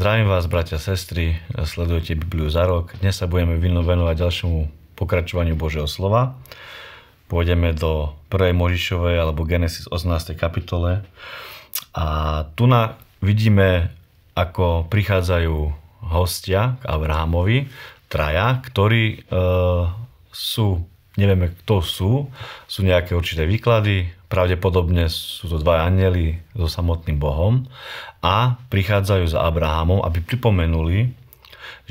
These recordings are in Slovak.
Zdravím vás, bratia a sestry, sledujete Bibliu za rok. Dnes sa budeme venovať ďalšiemu pokračovaniu Božieho slova. Pôjdeme do 1. Možišovej alebo Genesis 18. kapitole. A tu na vidíme, ako prichádzajú hostia k Abrahamovi, traja, ktorí e, sú nevieme, kto sú. Sú nejaké určité výklady, pravdepodobne sú to dva anjeli so samotným Bohom a prichádzajú za Abrahamom, aby pripomenuli,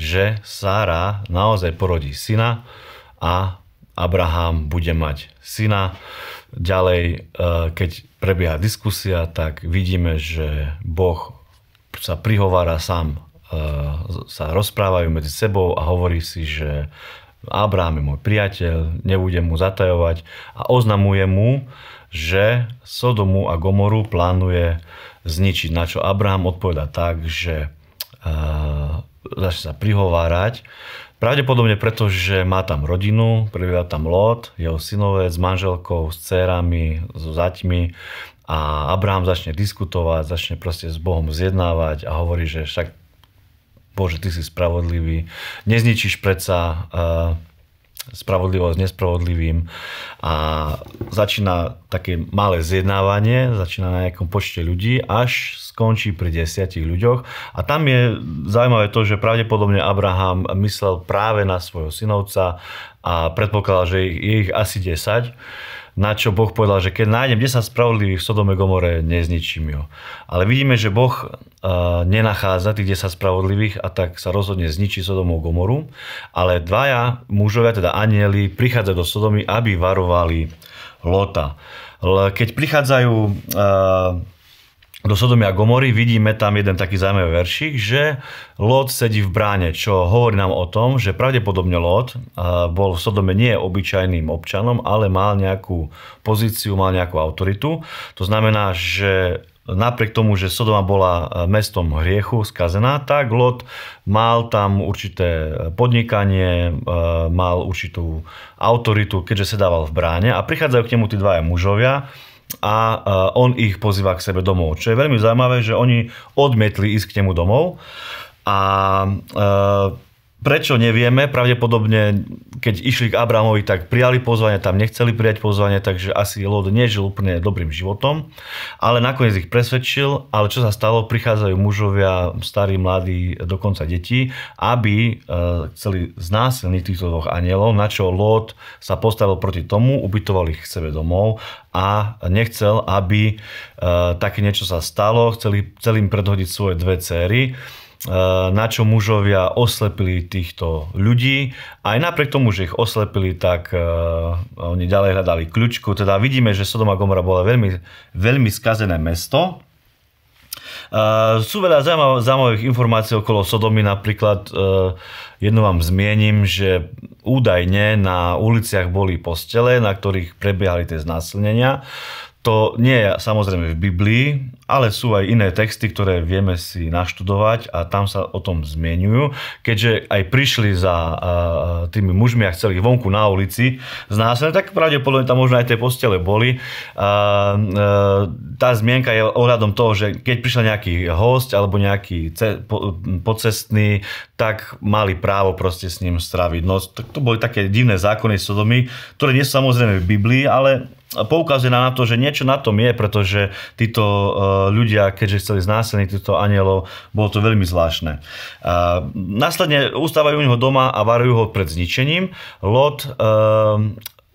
že Sára naozaj porodí syna a Abraham bude mať syna. Ďalej, e, keď prebieha diskusia, tak vidíme, že Boh sa prihovára sám, e, sa rozprávajú medzi sebou a hovorí si, že Abraham je môj priateľ, nebudem mu zatajovať a oznamuje mu, že Sodomu a Gomoru plánuje zničiť, na čo Abraham odpoveda tak, že e, začne sa prihovárať, Pravdepodobne preto, že má tam rodinu, prebýva tam Lot, jeho synovec s manželkou, s dcerami, so zaťmi a Abraham začne diskutovať, začne proste s Bohom zjednávať a hovorí, že však Bože, ty si spravodlivý, nezničíš predsa uh, spravodlivosť nespravodlivým a začína také malé zjednávanie, začína na nejakom počte ľudí, až skončí pri desiatich ľuďoch. A tam je zaujímavé to, že pravdepodobne Abraham myslel práve na svojho synovca a predpokladal, že je ich asi Uh, na čo Boh povedal, že keď nájdem 10 spravodlivých v Sodome Gomore, nezničím ju. Ale vidíme, že Boh uh, nenachádza tých 10 spravodlivých a tak sa rozhodne zničí Sodomu Gomoru. Ale dvaja mužovia, teda anieli, prichádzajú do Sodomy, aby varovali Lota. Keď prichádzajú uh, do Sodomy a Gomory vidíme tam jeden taký zaujímavý veršik, že Lot sedí v bráne, čo hovorí nám o tom, že pravdepodobne Lot eh, bol v Sodome nie obyčajným občanom, ale mal nejakú pozíciu, mal nejakú autoritu. To znamená, že napriek tomu, že Sodoma bola eh, mestom hriechu, skazená, tak Lot mal tam určité podnikanie, eh, mal určitú autoritu, keďže sedával v bráne a prichádzajú k nemu tí dvaja mužovia, a e, on ich pozýva k sebe domov. Čo je veľmi zaujímavé, že oni odmietli ísť k nemu domov a e, prečo nevieme, pravdepodobne keď išli k Abramovi, tak prijali pozvanie, tam nechceli prijať pozvanie, takže asi Lot nežil úplne dobrým životom, ale nakoniec ich presvedčil, ale čo sa stalo, prichádzajú mužovia, starí, mladí, dokonca deti, aby e, chceli znásilniť týchto dvoch anielov, na čo Lot sa postavil proti tomu, ubytovali ich k sebe domov a nechcel, aby e, také niečo sa stalo, chceli, chceli im predhodiť svoje dve céry. Eh, na čo mužovia oslepili týchto ľudí. Aj napriek tomu, že ich oslepili, tak eh, oni ďalej hľadali kľúčku. Teda vidíme, že Sodoma Gomora bola veľmi, veľmi skazené mesto. Eh, sú veľa zaujímavých informácií okolo Sodomy, napríklad jednu vám zmiením, že údajne na uliciach boli postele, na ktorých prebiehali tie znásilnenia. To nie je samozrejme v Biblii, ale sú aj iné texty, ktoré vieme si naštudovať a tam sa o tom zmienujú. Keďže aj prišli za tými mužmi a chceli vonku na ulici znásilniť, tak pravdepodobne tam možno aj tie postele boli. Tá zmienka je ohľadom toho, že keď prišiel nejaký host alebo nejaký pocestný, tak mali právo proste s ním straviť noc. To boli také divné zákony Sodomy, ktoré nie sú samozrejme v Biblii, ale poukazuje na to, že niečo na tom je, pretože títo e, ľudia, keďže chceli znásilniť týchto anielov, bolo to veľmi zvláštne. E, následne ustávajú u neho doma a varujú ho pred zničením. Lot e,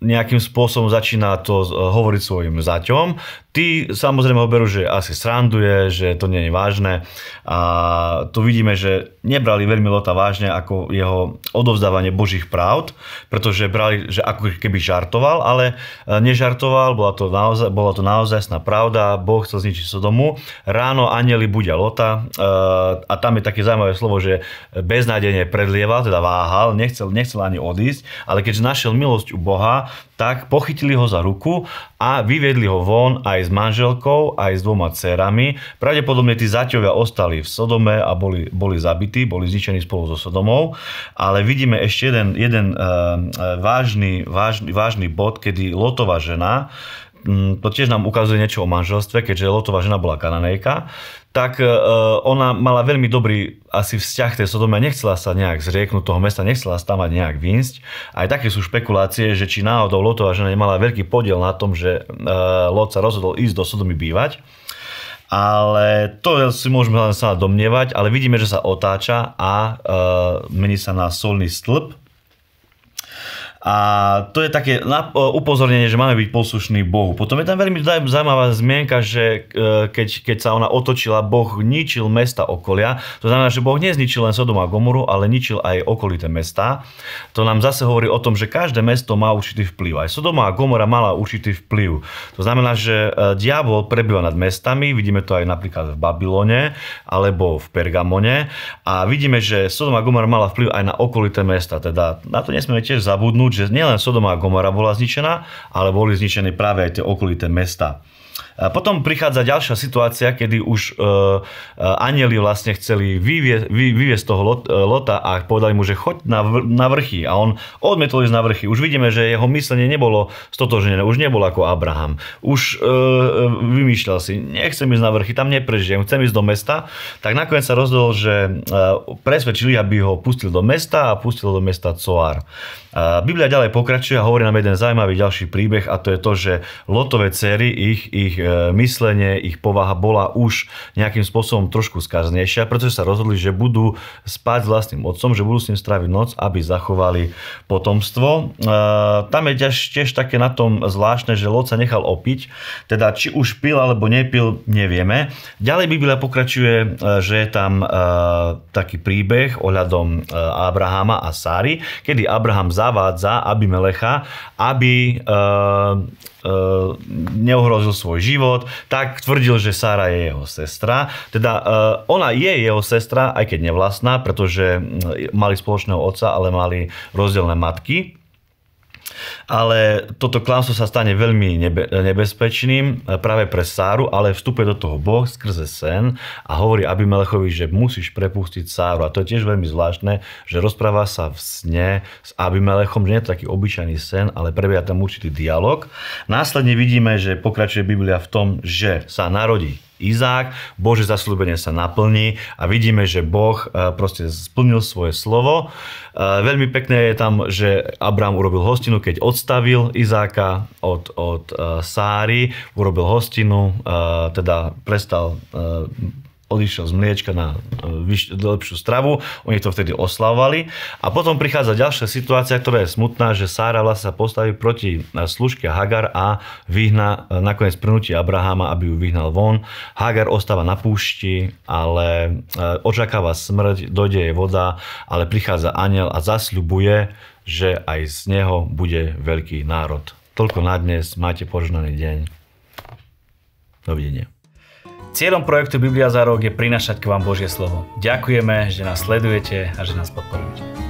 nejakým spôsobom začína to eh, hovoriť svojim zaťom. Tí samozrejme ho berú, že asi sranduje, že to nie je vážne a tu vidíme, že nebrali veľmi Lota vážne ako jeho odovzdávanie božích práv, pretože brali, že ako keby žartoval, ale eh, nežartoval, bola to naozaj, bola to naozaj pravda, Boh chcel zničiť Sodomu. Ráno anjeli budia Lota eh, a tam je také zaujímavé slovo, že beznádejne predlieval, teda váhal, nechcel, nechcel ani odísť, ale keďže našiel milosť u Boha, tak pochytili ho za ruku a vyvedli ho von aj s manželkou, aj s dvoma dcerami. Pravdepodobne tí zaťovia ostali v Sodome a boli, boli zabití, boli zničení spolu so Sodomou. Ale vidíme ešte jeden, jeden e vážny, vážny, vážny bod, kedy Lotová žena Mm, to tiež nám ukazuje niečo o manželstve, keďže Lotová žena bola kananejka, tak e, ona mala veľmi dobrý asi vzťah tej Sodome, nechcela sa nejak zrieknúť toho mesta, nechcela sa tam mať nejak výjsť. Aj také sú špekulácie, že či náhodou Lotová žena nemala veľký podiel na tom, že e, Lot sa rozhodol ísť do Sodomy bývať. Ale to si môžeme sa domnievať, ale vidíme, že sa otáča a e, mení sa na solný stĺp, a to je také upozornenie, že máme byť poslušní Bohu. Potom je tam veľmi zaujímavá zmienka, že e, keď, keď sa ona otočila, Boh ničil mesta okolia. To znamená, že Boh nezničil len Sodom a Gomoru, ale ničil aj okolité mesta. To nám zase hovorí o tom, že každé mesto má určitý vplyv. Aj Sodoma a Gomora mala určitý vplyv. To znamená, že e, diabol prebýva nad mestami, vidíme to aj napríklad v Babylone alebo v Pergamone a vidíme, že Sodoma a Gomora mala vplyv aj na okolité mesta. Teda na to nesmieme tiež zabudnúť, že nielen Sodoma a Gomora bola zničená, ale boli zničené práve aj tie okolité mesta. A potom prichádza ďalšia situácia, kedy už uh, vlastne chceli vyviesť vy, toho lot, e, lota a povedali mu, že choď na, vr- na vrchy. A on odmietol ísť na vrchy. Už vidíme, že jeho myslenie nebolo stotožené, už nebol ako Abraham. Už vymýšľal si, nechcem ísť na vrchy, tam neprežijem, chcem ísť do mesta. Tak nakoniec sa rozhodol, že presvedčili, aby ho pustil do mesta a pustil do mesta Coar. Biblia ďalej pokračuje a hovorí nám jeden zaujímavý ďalší príbeh a to je to, že lotové cery ich, ich Eh, myslenie, ich povaha bola už nejakým spôsobom trošku skaznejšia, pretože sa rozhodli, že budú spať s vlastným otcom, že budú s ním stráviť noc, aby zachovali potomstvo. Eh, tam je tiež, tiež také na tom zvláštne, že Lot sa nechal opiť, teda či už pil alebo nepil, nevieme. Ďalej Biblia pokračuje, eh, že je tam taký príbeh ohľadom Abrahama a Sáry, kedy Abraham zavádza Abimelecha, aby e, neohrozil svoj život, tak tvrdil, že Sara je jeho sestra. Teda eh, ona je jeho sestra, aj keď nevlastná, pretože mm, mali spoločného otca, ale mali rozdielne matky ale toto klamstvo sa stane veľmi nebe, nebezpečným e, práve pre Sáru, ale vstupuje do toho Boh skrze sen a hovorí Abimelechovi, že musíš prepustiť Sáru. A to je tiež veľmi zvláštne, že rozpráva sa v sne s Abimelechom, že nie je to taký obyčajný sen, ale prebieha tam určitý dialog. Následne vidíme, že pokračuje Biblia v tom, že sa narodí Izák, Bože zasľúbenie sa naplní a vidíme, že Boh e, proste splnil svoje slovo. E, veľmi pekné je tam, že Abrám urobil hostinu, keď keď odstavil Izáka od, od e, Sáry, urobil hostinu, e, teda prestal e, odišiel z mliečka na vyš- lepšiu stravu, oni to vtedy oslavovali. A potom prichádza ďalšia situácia, ktorá je smutná, že Sára vlastne sa postaví proti služke Hagar a vyhna, nakoniec prnutí Abrahama, aby ju vyhnal von. Hagar ostáva na púšti, ale očakáva smrť, dojde jej voda, ale prichádza aniel a zasľubuje, že aj z neho bude veľký národ. Toľko na dnes, máte požehnaný deň. Dovidenia. Cieľom projektu Biblia za rok je prinašať k vám Božie slovo. Ďakujeme, že nás sledujete a že nás podporujete.